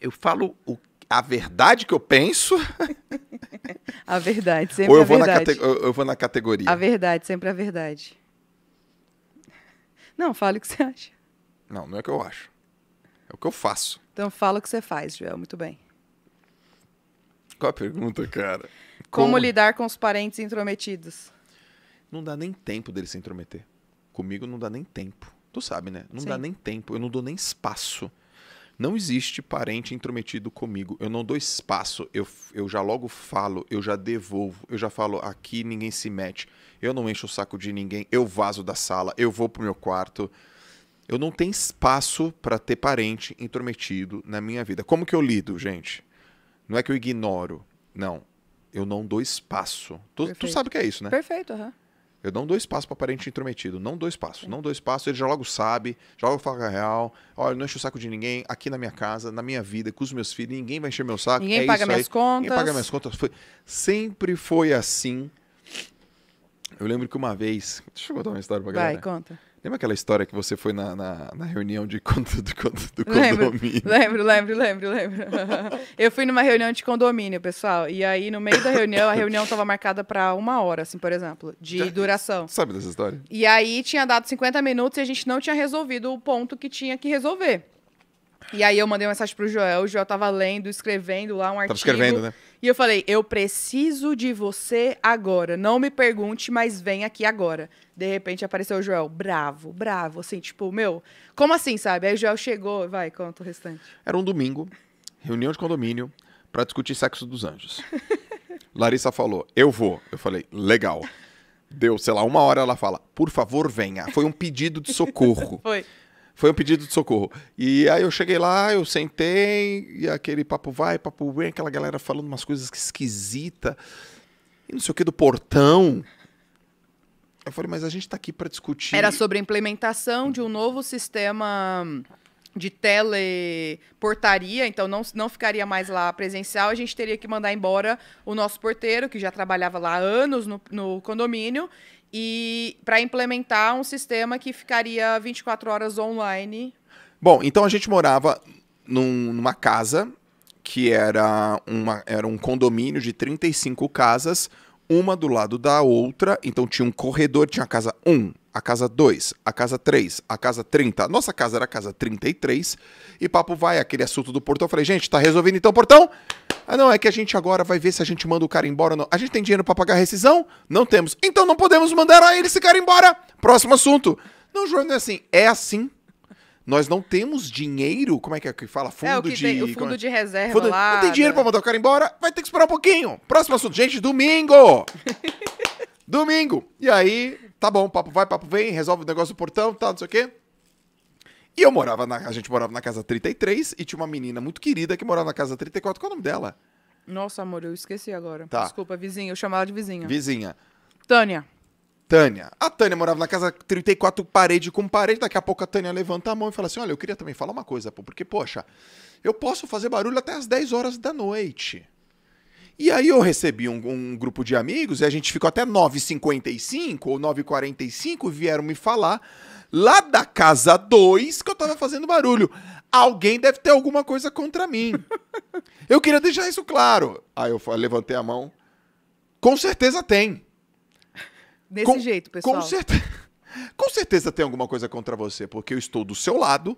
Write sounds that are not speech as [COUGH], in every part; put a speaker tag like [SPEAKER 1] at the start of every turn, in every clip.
[SPEAKER 1] eu falo o, a verdade que eu penso.
[SPEAKER 2] [LAUGHS] a verdade, sempre ou eu vou a verdade.
[SPEAKER 1] Ou eu vou na categoria. A
[SPEAKER 2] verdade, sempre a verdade. Não, fala o que você acha.
[SPEAKER 1] Não, não é o que eu acho. É o que eu faço.
[SPEAKER 2] Então fala o que você faz, Joel. Muito bem.
[SPEAKER 1] Qual a pergunta, cara? Como, Como
[SPEAKER 2] lidar com os parentes intrometidos?
[SPEAKER 1] Não dá nem tempo deles se intrometer. Comigo não dá nem tempo. Tu sabe, né? Não Sim. dá nem tempo. Eu não dou nem espaço. Não existe parente intrometido comigo. Eu não dou espaço. Eu, eu já logo falo, eu já devolvo, eu já falo aqui, ninguém se mete. Eu não encho o saco de ninguém. Eu vazo da sala, eu vou pro meu quarto. Eu não tenho espaço para ter parente intrometido na minha vida. Como que eu lido, gente? Não é que eu ignoro. Não. Eu não dou espaço. Tu, tu sabe o que é isso, né?
[SPEAKER 2] Perfeito, aham. Uhum.
[SPEAKER 1] Eu não dou espaço para parente intrometido. Não dou espaço. Não dou espaço. Ele já logo sabe, já logo fala real. Olha, não enche o saco de ninguém. Aqui na minha casa, na minha vida, com os meus filhos, ninguém vai encher meu saco. Ninguém é paga minhas aí. contas. Ninguém paga minhas contas. Foi... Sempre foi assim. Eu lembro que uma vez. Deixa eu contar uma história pra galera. Vai, conta. Lembra aquela história que você foi na, na, na reunião de condo, do, do condomínio? Lembro,
[SPEAKER 2] lembro, lembro, lembro. [LAUGHS] eu fui numa reunião de condomínio, pessoal. E aí, no meio da reunião, a reunião estava marcada para uma hora, assim, por exemplo, de Já, duração.
[SPEAKER 1] Sabe dessa história?
[SPEAKER 2] E aí tinha dado 50 minutos e a gente não tinha resolvido o ponto que tinha que resolver. E aí eu mandei uma mensagem pro Joel, o Joel tava lendo, escrevendo lá um artigo. Tava escrevendo, né? E eu falei: eu preciso de você agora. Não me pergunte, mas vem aqui agora. De repente apareceu o Joel, bravo, bravo, assim, tipo, meu, como assim, sabe? Aí o Joel chegou, vai, conta o restante.
[SPEAKER 1] Era um domingo, reunião de condomínio, para discutir sexo dos anjos. [LAUGHS] Larissa falou: eu vou. Eu falei: legal. Deu, sei lá, uma hora ela fala: por favor, venha. Foi um pedido de socorro. [LAUGHS] Foi. Foi um pedido de socorro. E aí eu cheguei lá, eu sentei, e aquele papo vai, papo vem, aquela galera falando umas coisas esquisita e não sei o que do portão. Eu falei, mas a gente está aqui para discutir. Era sobre
[SPEAKER 2] a implementação de um novo sistema de teleportaria, então não, não ficaria mais lá presencial, a gente teria que mandar embora o nosso porteiro, que já trabalhava lá há anos no, no condomínio, e para implementar um sistema que ficaria 24 horas online.
[SPEAKER 1] Bom, então a gente morava num, numa casa que era, uma, era um condomínio de 35 casas, uma do lado da outra. Então tinha um corredor, tinha a casa 1, a casa 2, a casa 3, a casa 30. A nossa casa era a casa 33. E papo vai, aquele assunto do portão. Eu falei, gente, tá resolvido então o portão? Ah, não, é que a gente agora vai ver se a gente manda o cara embora ou não. A gente tem dinheiro para pagar a rescisão? Não temos. Então não podemos mandar a ele esse cara embora. Próximo assunto. Não, João, não é assim. É assim. Nós não temos dinheiro. Como é que é que fala? É, fundo é, de. Tem, o fundo é? de
[SPEAKER 2] reserva. Fundo... Lá, não tem dinheiro né?
[SPEAKER 1] pra mandar o cara embora? Vai ter que esperar um pouquinho. Próximo assunto. Gente, domingo! [LAUGHS] domingo! E aí, tá bom, papo vai, papo vem, resolve o negócio do portão, tá, não sei o quê. E eu morava na. A gente morava na casa 33 e tinha uma menina muito querida que morava na casa 34. Qual é o nome dela?
[SPEAKER 2] Nossa, amor, eu esqueci agora. Tá. Desculpa, vizinha. Eu
[SPEAKER 1] chamava de vizinha. Vizinha. Tânia. Tânia. A Tânia morava na casa 34, parede com parede. Daqui a pouco a Tânia levanta a mão e fala assim: Olha, eu queria também falar uma coisa, pô, porque, poxa, eu posso fazer barulho até as 10 horas da noite. E aí eu recebi um, um grupo de amigos e a gente ficou até 9h55 ou 9h45 vieram me falar lá da casa 2 que eu tava fazendo barulho. Alguém deve ter alguma coisa contra mim. [LAUGHS] Eu queria deixar isso claro. Aí eu levantei a mão. Com certeza tem. Desse com, jeito, pessoal. Com, certe... [LAUGHS] com certeza tem alguma coisa contra você, porque eu estou do seu lado,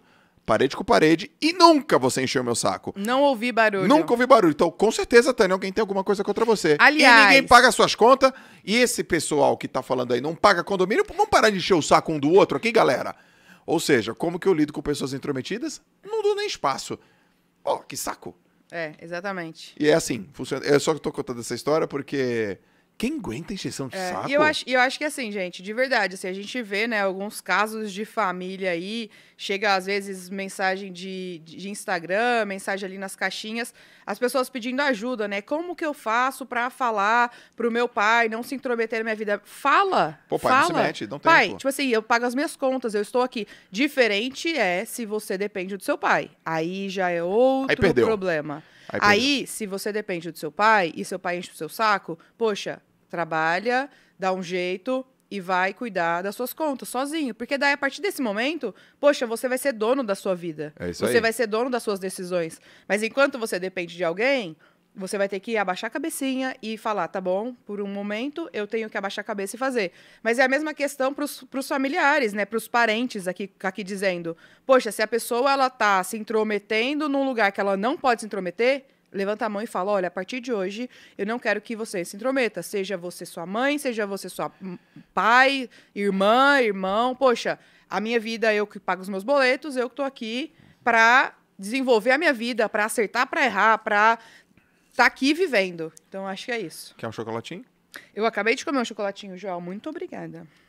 [SPEAKER 1] parede com parede, e nunca você encheu meu saco.
[SPEAKER 2] Não ouvi barulho. Nunca
[SPEAKER 1] ouvi barulho. Então, com certeza, Tânia, alguém tem alguma coisa contra você. Aliás. E ninguém paga suas contas, e esse pessoal que tá falando aí não paga condomínio, vamos parar de encher o saco um do outro aqui, galera? Ou seja, como que eu lido com pessoas intrometidas? Não dou nem espaço. Ó, oh, que saco.
[SPEAKER 2] É, exatamente.
[SPEAKER 1] E é assim, funciona. Eu só tô contando essa história porque quem aguenta encheção de é, saco? E eu acho,
[SPEAKER 2] eu acho que assim, gente, de verdade, assim, a gente vê, né, alguns casos de família aí, chega às vezes mensagem de, de Instagram, mensagem ali nas caixinhas, as pessoas pedindo ajuda, né? Como que eu faço para falar pro meu pai, não se intrometer na minha vida? Fala! Pô, pai, fala. não se mete, não tem. Pai, tipo assim, eu pago as minhas contas, eu estou aqui. Diferente é se você depende do seu pai. Aí já é outro problema. Aí, aí, se você depende do seu pai e seu pai enche o seu saco, poxa, trabalha, dá um jeito e vai cuidar das suas contas sozinho. Porque daí, a partir desse momento, poxa, você vai ser dono da sua vida. É isso você aí. vai ser dono das suas decisões. Mas enquanto você depende de alguém, você vai ter que abaixar a cabecinha e falar, tá bom, por um momento eu tenho que abaixar a cabeça e fazer. Mas é a mesma questão para os familiares, né? Para os parentes aqui, aqui dizendo, poxa, se a pessoa ela tá se intrometendo num lugar que ela não pode se intrometer, levanta a mão e fala: olha, a partir de hoje eu não quero que você se intrometa, seja você sua mãe, seja você sua hum, pai, irmã, irmão. Poxa, a minha vida eu que pago os meus boletos, eu que estou aqui para desenvolver a minha vida, para acertar, para errar, para estar tá aqui vivendo. Então acho que é
[SPEAKER 1] isso. Quer um chocolatinho?
[SPEAKER 2] Eu acabei de comer um chocolatinho, Joel. Muito obrigada.